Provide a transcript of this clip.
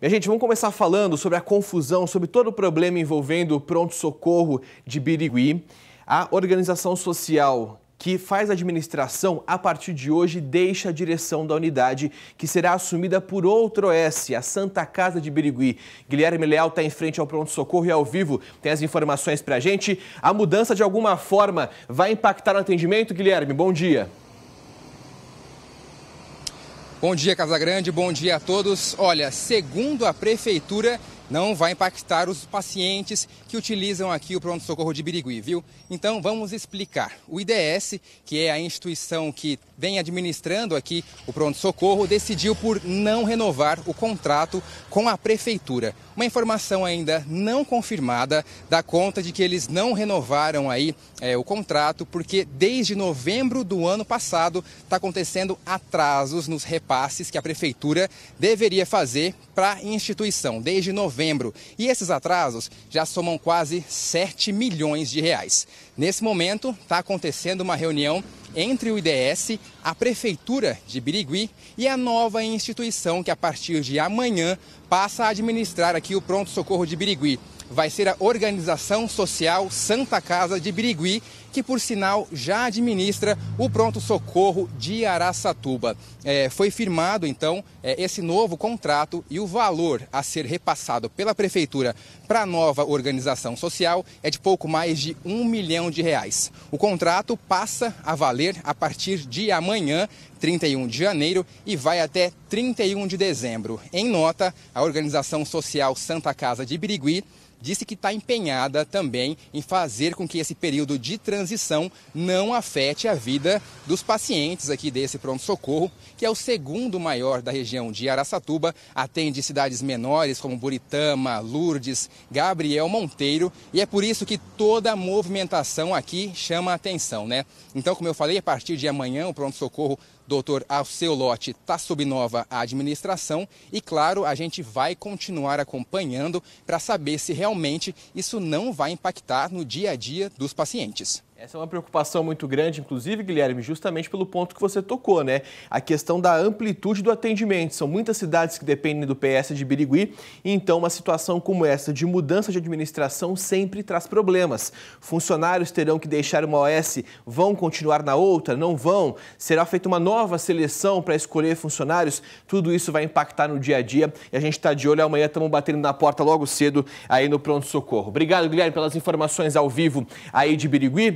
Minha gente, vamos começar falando sobre a confusão, sobre todo o problema envolvendo o pronto-socorro de Birigui. A organização social que faz a administração, a partir de hoje, deixa a direção da unidade, que será assumida por outro S, a Santa Casa de Birigui. Guilherme Leal está em frente ao pronto-socorro e ao vivo tem as informações para a gente. A mudança, de alguma forma, vai impactar no atendimento? Guilherme, bom dia. Bom dia, Casagrande. Bom dia a todos. Olha, segundo a prefeitura, não vai impactar os pacientes que utilizam aqui o pronto-socorro de Birigui, viu? Então vamos explicar. O IDS, que é a instituição que vem administrando aqui o pronto-socorro, decidiu por não renovar o contrato com a prefeitura. Uma informação ainda não confirmada dá conta de que eles não renovaram aí é, o contrato, porque desde novembro do ano passado está acontecendo atrasos nos repasses que a prefeitura deveria fazer para a instituição. Desde novembro novembro. E esses atrasos já somam quase 7 milhões de reais. Nesse momento, está acontecendo uma reunião entre o IDS, a Prefeitura de Birigui e a nova instituição que a partir de amanhã passa a administrar aqui o Pronto Socorro de Birigui. Vai ser a Organização Social Santa Casa de Birigui, que por sinal já administra o Pronto Socorro de Araçatuba. É, foi firmado então é, esse novo contrato e o valor a ser repassado pela Prefeitura para a nova organização social é de pouco mais de um milhão de reais. O contrato passa a valer valer a partir de amanhã, 31 de janeiro, e vai até 31 de dezembro. Em nota, a organização social Santa Casa de Birigui disse que está empenhada também em fazer com que esse período de transição não afete a vida dos pacientes aqui desse pronto-socorro, que é o segundo maior da região de Araçatuba, atende cidades menores como Buritama, Lourdes, Gabriel Monteiro, e é por isso que toda a movimentação aqui chama a atenção, né? Então, como eu falei, a partir de amanhã o pronto-socorro Dr. Alceu Lote está nova nova administração e, claro, a gente vai continuar acompanhando para saber se realmente isso não vai impactar no dia a dia dos pacientes. Essa é uma preocupação muito grande, inclusive, Guilherme, justamente pelo ponto que você tocou, né? A questão da amplitude do atendimento. São muitas cidades que dependem do PS de Birigui, então uma situação como essa de mudança de administração sempre traz problemas. Funcionários terão que deixar uma OS, vão continuar na outra, não vão? Será feita uma nova seleção para escolher funcionários? Tudo isso vai impactar no dia a dia e a gente está de olho. Amanhã estamos batendo na porta logo cedo aí no pronto-socorro. Obrigado, Guilherme, pelas informações ao vivo aí de Birigui.